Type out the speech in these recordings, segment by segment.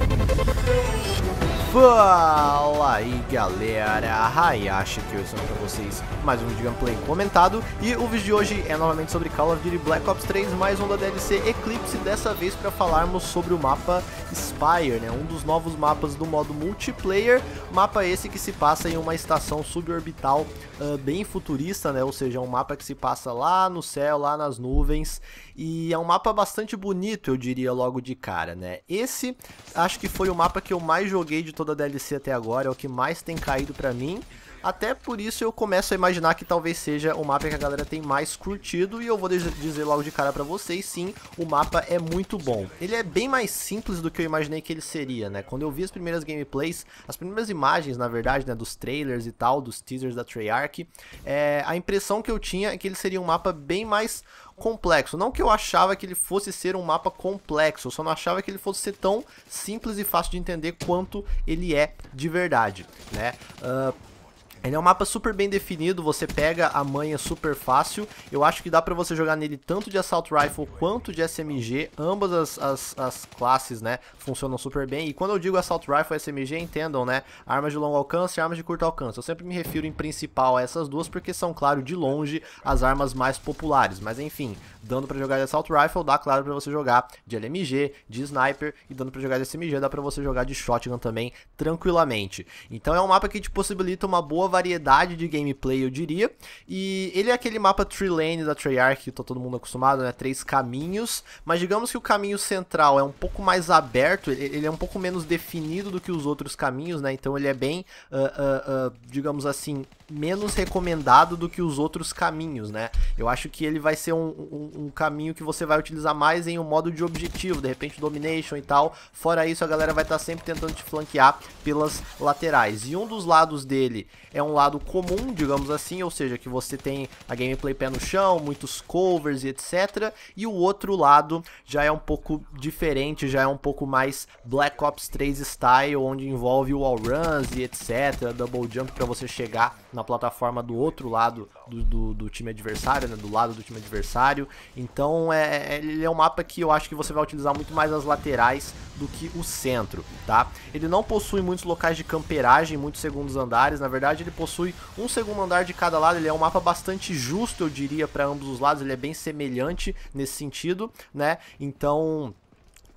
Thank you. Fala aí galera, Hayashi aqui hoje para vocês mais um vídeo gameplay comentado E o vídeo de hoje é novamente sobre Call of Duty Black Ops 3, mais um da DLC Eclipse Dessa vez para falarmos sobre o mapa Spire, né? um dos novos mapas do modo multiplayer Mapa esse que se passa em uma estação suborbital uh, bem futurista, né? ou seja, um mapa que se passa lá no céu, lá nas nuvens E é um mapa bastante bonito, eu diria logo de cara né? Esse acho que foi o mapa que eu mais joguei de toda a DLC até agora, é o que mais tem caído pra mim. Até por isso eu começo a imaginar que talvez seja o mapa que a galera tem mais curtido e eu vou dizer logo de cara pra vocês, sim, o mapa é muito bom. Ele é bem mais simples do que eu imaginei que ele seria, né? Quando eu vi as primeiras gameplays, as primeiras imagens, na verdade, né, dos trailers e tal, dos teasers da Treyarch, é, a impressão que eu tinha é que ele seria um mapa bem mais complexo. Não que eu achava que ele fosse ser um mapa complexo, eu só não achava que ele fosse ser tão simples e fácil de entender quanto ele é de verdade, né? Uh, ele é um mapa super bem definido, você pega a manha super fácil. Eu acho que dá pra você jogar nele tanto de Assault Rifle quanto de SMG. Ambas as, as, as classes, né, funcionam super bem. E quando eu digo Assault Rifle e SMG, entendam, né, armas de longo alcance e armas de curto alcance. Eu sempre me refiro em principal a essas duas porque são, claro, de longe as armas mais populares. Mas enfim, dando pra jogar de Assault Rifle, dá, claro, pra você jogar de LMG, de Sniper. E dando pra jogar de SMG, dá pra você jogar de Shotgun também, tranquilamente. Então é um mapa que te possibilita uma boa variedade de gameplay, eu diria. E ele é aquele mapa Tree Lane da Treyarch, que tá todo mundo acostumado, né? Três caminhos. Mas digamos que o caminho central é um pouco mais aberto, ele é um pouco menos definido do que os outros caminhos, né? Então ele é bem, uh, uh, uh, digamos assim, menos recomendado do que os outros caminhos, né? Eu acho que ele vai ser um, um, um, caminho que você vai utilizar mais em um modo de objetivo, de repente domination e tal. Fora isso, a galera vai estar tá sempre tentando te flanquear pelas laterais. E um dos lados dele é é um lado comum, digamos assim, ou seja, que você tem a gameplay pé no chão, muitos covers e etc. E o outro lado já é um pouco diferente, já é um pouco mais Black Ops 3 style, onde envolve o all runs e etc, double jump para você chegar na plataforma do outro lado do, do, do time adversário, né, do lado do time adversário. Então é, é, ele é um mapa que eu acho que você vai utilizar muito mais as laterais do que o centro, tá? Ele não possui muitos locais de camperagem, muitos segundos andares, na verdade ele possui um segundo andar de cada lado, ele é um mapa bastante justo, eu diria, para ambos os lados, ele é bem semelhante nesse sentido, né? Então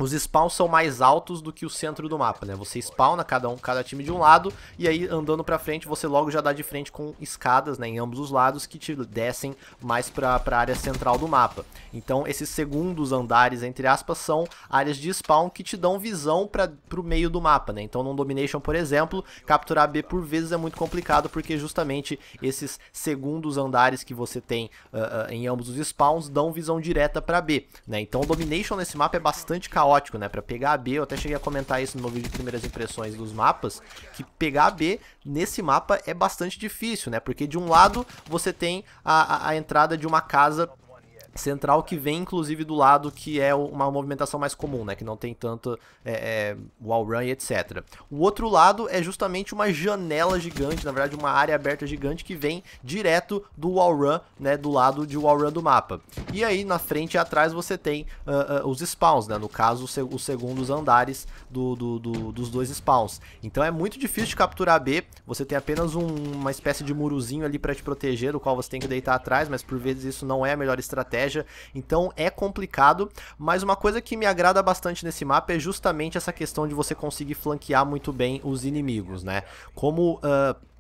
os spawns são mais altos do que o centro do mapa, né? Você spawna cada um, cada time de um lado, e aí andando pra frente, você logo já dá de frente com escadas, né, em ambos os lados, que te descem mais pra, pra área central do mapa. Então, esses segundos andares, entre aspas, são áreas de spawn que te dão visão pra, pro meio do mapa, né? Então, num Domination, por exemplo, capturar B por vezes é muito complicado, porque justamente esses segundos andares que você tem uh, uh, em ambos os spawns dão visão direta pra B, né? Então, o Domination nesse mapa é bastante caótico, caótico, né? Pra pegar a B, eu até cheguei a comentar isso no meu vídeo de primeiras impressões dos mapas, que pegar a B nesse mapa é bastante difícil, né? Porque de um lado você tem a, a, a entrada de uma casa central que vem inclusive do lado que é uma movimentação mais comum, né? Que não tem tanto é, é, wall run e etc. O outro lado é justamente uma janela gigante, na verdade uma área aberta gigante que vem direto do wall run, né? Do lado de wall run do mapa. E aí na frente e atrás você tem uh, uh, os spawns, né? No caso os segundos andares do, do, do, dos dois spawns. Então é muito difícil de capturar B. Você tem apenas um, uma espécie de murozinho ali para te proteger, do qual você tem que deitar atrás, mas por vezes isso não é a melhor estratégia estratégia, então é complicado, mas uma coisa que me agrada bastante nesse mapa é justamente essa questão de você conseguir flanquear muito bem os inimigos, né? Como... Uh,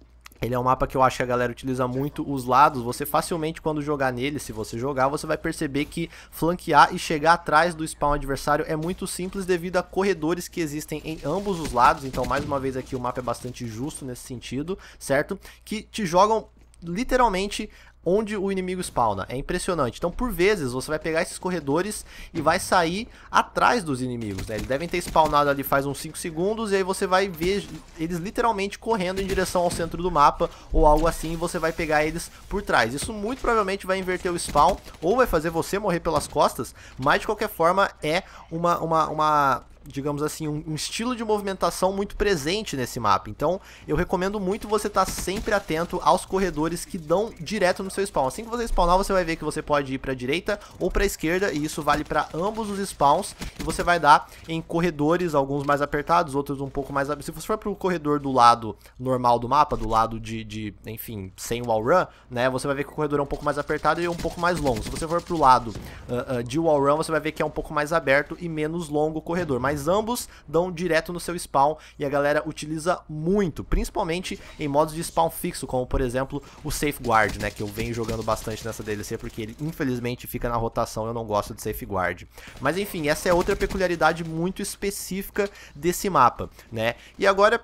ele é um mapa que eu acho que a galera utiliza muito os lados. Você facilmente, quando jogar nele, se você jogar, você vai perceber que flanquear e chegar atrás do spawn adversário é muito simples devido a corredores que existem em ambos os lados. Então, mais uma vez aqui, o mapa é bastante justo nesse sentido, certo? Que te jogam literalmente onde o inimigo spawna. É impressionante. Então, por vezes, você vai pegar esses corredores e vai sair atrás dos inimigos. Né? Eles devem ter spawnado ali faz uns 5 segundos e aí você vai ver eles literalmente correndo em direção ao centro do mapa ou algo assim e você vai pegar eles por trás. Isso muito provavelmente vai inverter o spawn ou vai fazer você morrer pelas costas, mas de qualquer forma é uma, uma, uma digamos assim, um, um, estilo de movimentação muito presente nesse mapa. Então, eu recomendo muito você estar tá sempre atento aos corredores que dão direto no seu spawn. Assim que você spawnar, você vai ver que você pode ir para a direita ou para a esquerda, e isso vale para ambos os spawns, e você vai dar em corredores, alguns mais apertados, outros um pouco mais... Se você for para o corredor do lado normal do mapa, do lado de, de, enfim, sem wall run, né, você vai ver que o corredor é um pouco mais apertado e um pouco mais longo. Se você for para o lado uh, uh, de wall run, você vai ver que é um pouco mais aberto e menos longo o corredor, mas mas ambos dão direto no seu spawn e a galera utiliza muito, principalmente em modos de spawn fixo, como por exemplo o Safeguard, né, que eu venho jogando bastante nessa DLC porque ele infelizmente fica na rotação, eu não gosto de Safeguard. Mas enfim, essa é outra peculiaridade muito específica desse mapa, né? E agora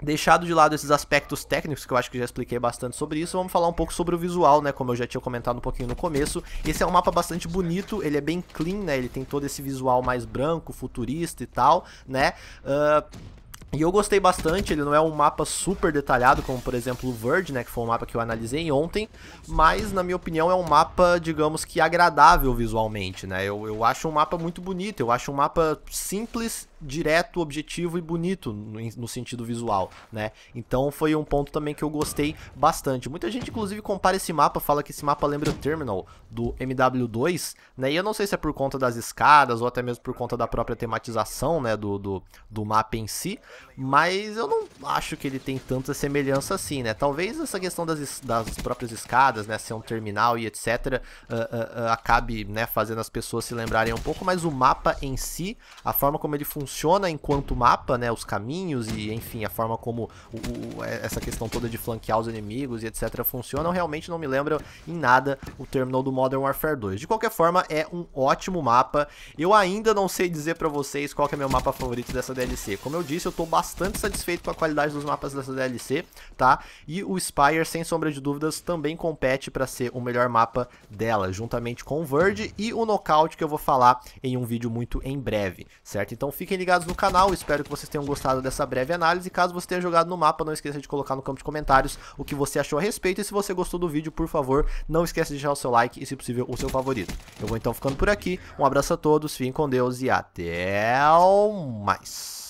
Deixado de lado esses aspectos técnicos, que eu acho que já expliquei bastante sobre isso, vamos falar um pouco sobre o visual, né? Como eu já tinha comentado um pouquinho no começo. Esse é um mapa bastante bonito, ele é bem clean, né? Ele tem todo esse visual mais branco, futurista e tal, né? Uh... E eu gostei bastante, ele não é um mapa super detalhado, como por exemplo o Verge, né, que foi um mapa que eu analisei ontem, mas na minha opinião é um mapa, digamos que agradável visualmente, né, eu, eu acho um mapa muito bonito, eu acho um mapa simples direto, objetivo e bonito no sentido visual, né? Então foi um ponto também que eu gostei bastante. Muita gente inclusive compara esse mapa, fala que esse mapa lembra o Terminal do MW2, né? E eu não sei se é por conta das escadas ou até mesmo por conta da própria tematização, né, do, do, do mapa em si, mas eu não acho que ele tem tanta semelhança assim, né? Talvez essa questão das, das próprias escadas, né, ser um terminal e etc, uh, ah, uh, ah, uh, ah, acabe, né, fazendo as pessoas se lembrarem um pouco, mas o mapa em si, a forma como ele funciona funciona enquanto mapa, né? Os caminhos e, enfim, a forma como o, o, é, essa questão toda de flanquear os inimigos e etc. funcionam, realmente não me lembra em nada o terminal do Modern Warfare 2. De qualquer forma, é um ótimo mapa. Eu ainda não sei dizer para vocês qual é meu mapa favorito dessa DLC. Como eu disse, eu tô bastante satisfeito com a qualidade dos mapas dessa DLC, tá? E o Spire, sem sombra de dúvidas, também compete para ser o melhor mapa dela, juntamente com o Verde e o Knockout, que eu vou falar em um vídeo muito em breve, certo? Então fiquem ligados no canal, espero que vocês tenham gostado dessa breve análise. Caso você tenha jogado no mapa, não esqueça de colocar no campo de comentários o que você achou a respeito. E se você gostou do vídeo, por favor, não esqueça de deixar o seu like e, se possível, o seu favorito. Eu vou então ficando por aqui. Um abraço a todos, fiquem com Deus e até mais.